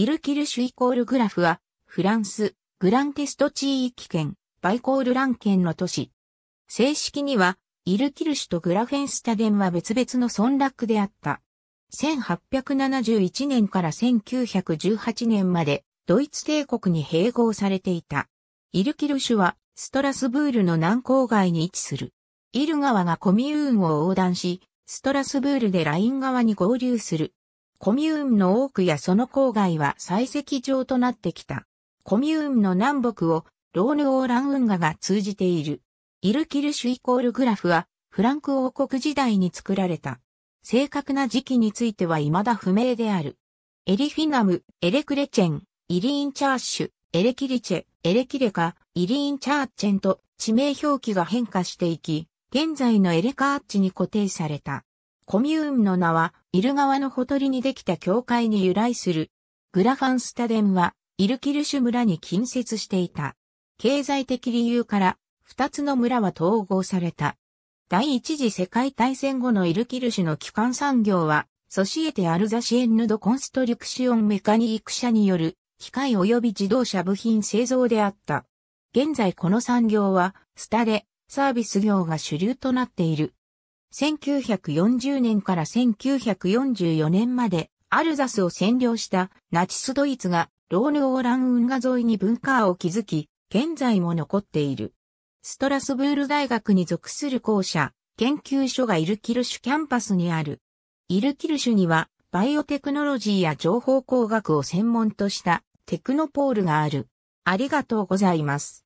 イルキルシュイコールグラフは、フランス、グランテスト地域圏、バイコールラン圏の都市。正式には、イルキルシュとグラフェンスタデンは別々の村落であった。1871年から1918年までドイツ帝国に併合されていた。イルキルシュはストラスブールの南郊外に位置する。イル川がコミューンを横断し、ストラスブールでライン川に合流する。コミューンの多くやその郊外は採石場となってきた。コミューンの南北をローヌオーラン運河が通じている。イルキルシュイコールグラフはフランク王国時代に作られた。正確な時期については未だ不明である。エリフィナム、エレクレチェン、イリーンチャーシュ、エレキリチェ、エレキレカ、イリーンチャーチェンと地名表記が変化していき、現在のエレカーッチに固定された。コミューンの名は、イル川のほとりにできた教会に由来する。グラファンスタデンは、イルキルシュ村に近接していた。経済的理由から、二つの村は統合された。第一次世界大戦後のイルキルシュの基幹産業は、ソシエテ・アルザシエンヌ・ド・コンストリクシオン・メカニーク社による、機械及び自動車部品製造であった。現在この産業は、スタデ、サービス業が主流となっている。1940年から1944年までアルザスを占領したナチスドイツがローヌ・オーラン運河沿いに文化を築き、現在も残っている。ストラスブール大学に属する校舎、研究所がイルキルシュキャンパスにある。イルキルシュにはバイオテクノロジーや情報工学を専門としたテクノポールがある。ありがとうございます。